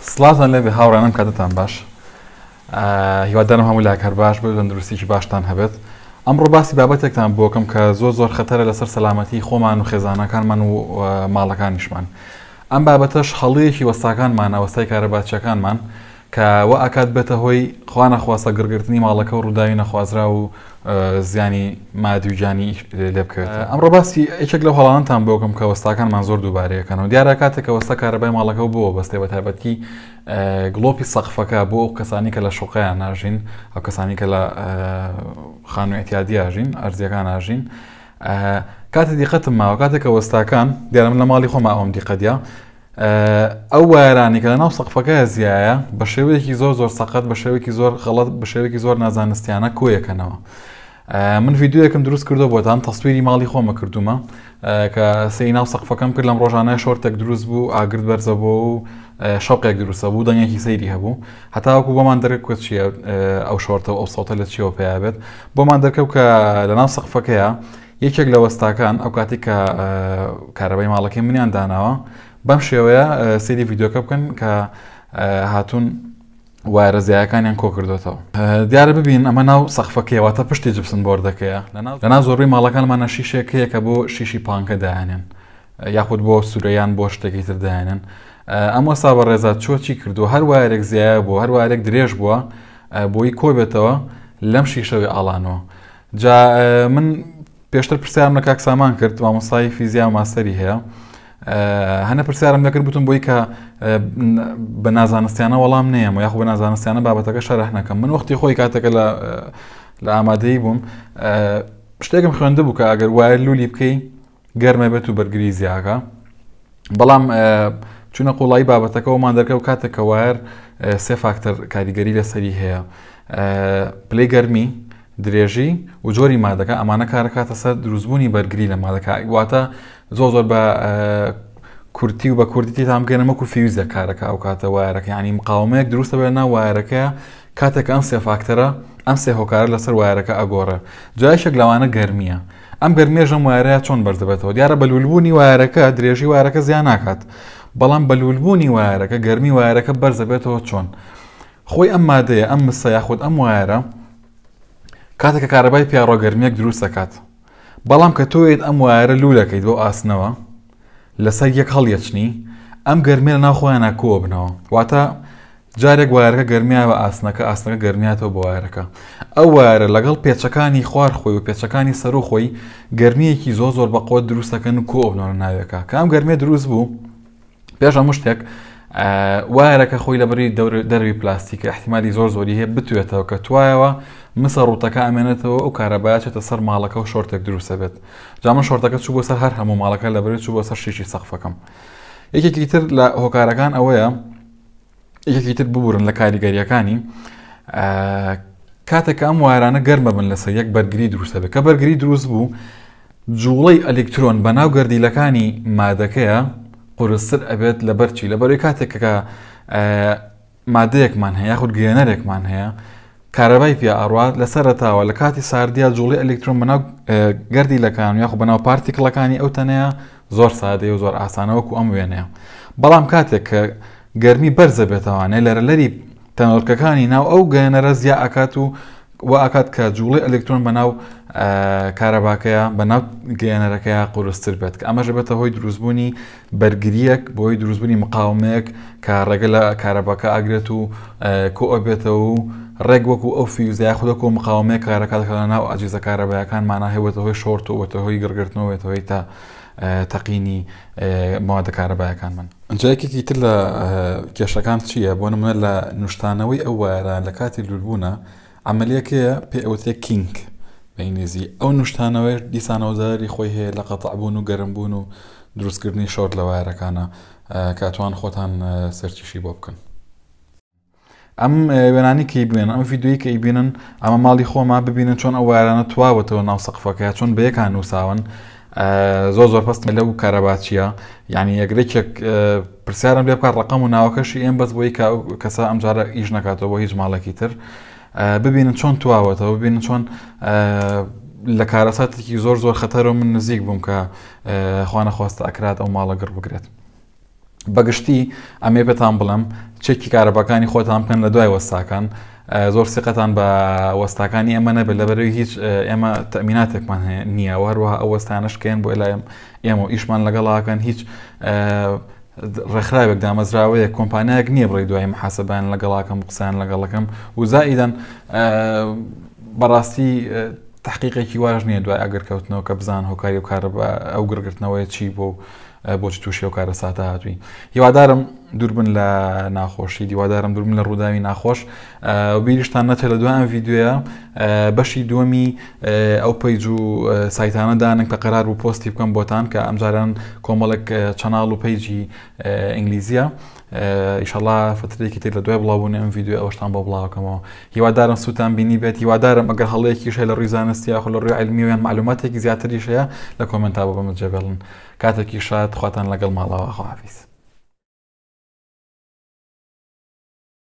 سڵاتان لەبێ هاوڕانم کاتتان باش هیوادارم هەموو لا کار باش بن دروستیی باشتان هەبێت ئەمڕۆ باسی بابەتێکتان بۆکەم کە زۆ زۆر خەتەرە لەسەر سەلامەتی خۆمان و خێزانەکانمان و ماڵەکانیشمان ئەم بابەتەش هەڵەیەکی وەستاکانمان ئەوەستای کارەباتچەکانمان کەوە ئاکات بێتە هۆی خوانە خواستە گرگرتنی ماڵەکە و ڕووداوی نەخوازرا و زیانی مادیوجانی لێ بکرێت ئەمڕۆ باسی ئەچێک لە هەڵانتان بۆکەم کە وەستاکانمان زۆر دووبارەیەکەنەوە دیارە کاتێک کە وەستا کارەبای ماڵەکە و بۆ بەستێ بە تایبەتی گلۆپی سەقفەکە بۆ ئەو کەسانی کە لە شوقیان ناژین ئەو کەسانی کە لە خانوێتیادیاژین ئەرزیەکان ناژین کاتە دیقەتم ماوە کاتێک کە وەستاکان دیارم لە ماڵی خۆما ئەوم دیقەدیا ئەو وارانی کە لە ناو سەقفەکە زیایە بە شێوەیەکی زۆر زۆر سەقەت بە شێوەیەکی زۆر خەڵەت بە شێوەیەکی زۆر نازانستیانە کۆیەکەنەوە. من ڤیددیوەکەم دروست کردو بۆتان تەسویری ماڵی خۆمە کردومە کە سەی ناو سەقفەکەم کرد لەم ڕۆژانە شۆرتێک دروست بوو ئاگرد بەرزە بۆ و شەقێک دروستە بوو دەنگێکی سەیری هەبوو هەتاوەکو بۆمان دەرە کوێت چیە ئەو شۆرتە و ئەو ساوتە لە چیەوە پیابێت بۆمان دەرکەوت کە لە ناو سەقفەکەیە یەکێک لە وەستاکان ئەو کاتی کە کارەبەی ماڵەکەی منیان داناوە بەم شێوەیە سری یددیوکە بکەن کە هاتوون وارەزیایەکانیان کۆ کردوێتەوە دیارە ببین ئەمە ناو سەخفەکەیەواتە پشتی جبسن بردەکەیە لەنا زۆربەی ماڵەکانمانە شیشێکەیە کە بۆ شیشی پانکە داهێنن یاخود بۆ سوورەیان بۆ شتێکی تر داهێنن ئەمە سا بە ڕێزات چۆچی کردو هەر وارێک زیایە بۆ هەر وارێک درێژ بووە بۆی کۆی بێتەوە لەم شیشەوەی ئالانەوە جا من پێشتر پرسیارم لە کاک سامان کرد مامۆسای فیزیا ماسەری هەیە هەنە پرسیارم دەکرد بتم بۆی کە بە نازانستیانە وەڵام نیم و یاخو بە نازانستیانە بابەتەکە شەرح نەکەم من وەختی خۆی کاتەکە لە لە ئامادەی بووم شتێکم خوێنده بوو کە ئەگەر وایە لولی بکەی گەرمە بێت و بەرگری زیاکە بەڵام چونە قوڵی بابەتەکە ومان دەکە و کاتێکە وایر سێ فاکتەر کاریگەری لەسەری هەیە پلی گەرمی درێژی و جۆری مادەکە ئەمانە کارەکاتە سەر دروستبوونی بەرگری لە مادەکە واتە زۆ زۆر بە کورتی و بە کوردی تام گەنمەک و فیوزە کارەکە ئەو کاتە وایەکە ینی مقاومەیەک دروستە بێ ناو وایەکە کاتێک ئەم سێفاکتەرە ئەم سێ هۆکارە لەسەر وایەکە ئەگۆڕە جایشێک لەوانە گەرمیە ئەم گەرمێژم وایەیە چۆن بەردەبێتەوە دیارە بەلولبوونی وایەکە درێژی وارەکە زیان ناکات بەڵام بەلولبوونی وایەکە گەرمی وایەکە بەرزەبێتەوە چۆن خۆی ئەم مادەیە ئەم مسە یاخود ئەم وایەرە کاتێکە کارەبای پیاڕۆگەرمیەک دروست دەکات بەڵام کە تۆیت ئەم وایەرە لولەکەیت بۆ ئاسنەوە لەسەر یەک هەڵیەچنی ئەم گەرمێ لە ناوخۆیانە کۆ بنەوە واتە جارێک وایەکە گەرمیا بە ئاسنەکە ئاسنەکە گەرمیاتەوە بۆ وایەکە ئەو وارە لەگەڵ پێچەکانی خوار خۆی و پێچەکانی سەر و خۆی گەرمیەکی زۆ زۆر بەقۆ دروستەکەن و کۆبنەوە ناوێکە کام گەرمێ دروست بوو پێش هەموو شتێک وایەکە خۆی لە بری دەروی پلاستیکە احتیممالی زۆر زۆری هەیە بتوێتەوە کە توایەوە مسە ڕوتەکە ئەمێنێتەوە ئەو کارەباچێتە سەر ماڵەکە و شۆرتێک دروستە بێت جامە شۆرتەکە چوو بۆ سەر هەر هەموو ماڵەکە لە بری چوو بۆ سەر شیشی سەخفەکەم یەکێکی تر لە هۆکارەکان ئەوەیە یەکێکی تر ببورن لە کاریگەریەکانی کاتێک ئەم وارانە گەرمە بن لەسەر یەک بەرگری دروستە بێت کە بەرگری دروست بوو جوڵەی ئەلکترۆن بەناو گردیلەکانی مادەکەیە قرستر ئەبێت لە بەرچی لە بەری کاتێکەکە مادەیەکمان هەیە خود گوێنەرێکمان هەیە کارەبای پیا ئاڕات لە سەرتاوە لە کاتی ساردیا جوڵی ئەلکترۆن بەناو گردیلەکان یاخ بەناو پارتیکڵەکانی ئەوتەنەیە زۆر سادەی و زۆر ئاسانەوەکو ئەم وێنەیە بەڵام کاتێک کە گەرمی بەرزە بێتەوانێ لەرە لەری تەنۆرکەکانی ناو ئەو گەێنەرە زیە ئەکات و وا ئاکات کە جوڵی ئەلکترۆن بەناو کارەباکەیە بەناو گەیانەرەکەیە قۆرستتر بێت کە ئەمەش بێتە هۆی دروستبوونی بەرگریەک بۆی دروستبوونی مقاومەیەک کە ڕێگە لە کارەباکە ئاگرێت و کۆ بێتەوە و ڕێک وەکو ئەو فیوزای خودەک و مقاومەیە کارەکەەکە ناو ئاجیزە کارەبایەکان مانا هێوێتە هۆی شۆرتەوەتە هۆی گرگرتنەوەێتەوەی تا تەقینی مادە کارەبایەکان من. ئەنجایەکێکی تر لە کێشەکان چییە بۆ نمونە لە نوشتانەوەی ئەو وارە لە کاتی لولبوونە، ئەعملەکەیە پێ ئەوتێ کینگ بەینێزی ئەو نوشتانەوەی دیسانەوەزاری خۆی هەیە لە قەتەعبوون و گەرمبوون و دروستکردنی شۆرت لەوایەکانە کاتوان خۆتان سەرچشی بۆ بکەن ئەم وێنانی کە بێن ئەم یددیوی کە بینن ئەمە ماڵی خۆما ببینن چۆن ئەو وارانە تواوەتەوە ناو سەقفەکە چۆن بەیەکان نووساون زۆ زۆر پستمە لەو کارەباچیە یعنی یەگرێکێک پرسیارم لێ بکات ڕقم و ناوەکەشی ئێم بەس بۆی کەسە ئەمجارە ئیش نکاتەوە هیچ ماڵێکی تر. ببینن چۆن تواوەتەوە ببینن چۆن لە کارەساتێکی زۆر زۆر خەتەرەوە من نزیک بووم کە خوانە خواستە ئەکرات ئەو ماڵە گڕ بگرێت. بەگشتی ئەمێ بێتان بڵم چێکی کارەبەکانی خۆتان بکەن لە دوای وەستاکان زۆر سقەتان بە وەستاکانی ئەمە نەبێت لەبەرەوەی هیچ ئێمە تەمیناتێکمان نییە وەروەها ئەو وەستانەشکێن بۆ لایم ئێمە و ئیشمان لەگەڵاکەن هیچ ڕێکخراوێک دامەزراوەیە کۆمپانیایەک نییە بڕی دوای محاسبیان لەگەڵاکەم قسەیان لەگەڵەکەم و زائیدەن بەڕاستی تحقیقێکی واژ نییە دوای ئەگەر کەوتنەوە کە بزان هۆکاری و کارە ئەو گرگرتنەوەی چی بۆ بۆچ تووشی و کارە ساتە هاتووی هیوادارم دووربن لە ناخۆشی دیوادارم دوورم لە ڕووداوی ناخۆش بیریشتان نەتە لە دوان یددیوە بەشی دووەمی ئەو پیج و سایتانە دانک کە قەرار و پۆستی بکەم بۆتان کە ئەمجاران کۆمەڵک چەناڵ و پیجی ئینگلیزیە ئیشله فترێکی تر لە دوای بڵاوبوون ئەم یددیو ئەوشتان بۆ بڵاوکەمەوە هیوادارم سووتان بینی بێت هیوادارم ئەگەر هەڵەیەکی شە لە ڕیزانستی یاخۆ لە ڕێ علمیویان معلوماتێکی زیاتریشەیە لە کۆمنتا بۆ بەمە جێبڵن کاتێکی شاد خواتان لەگەڵ ماڵەوە خواافیس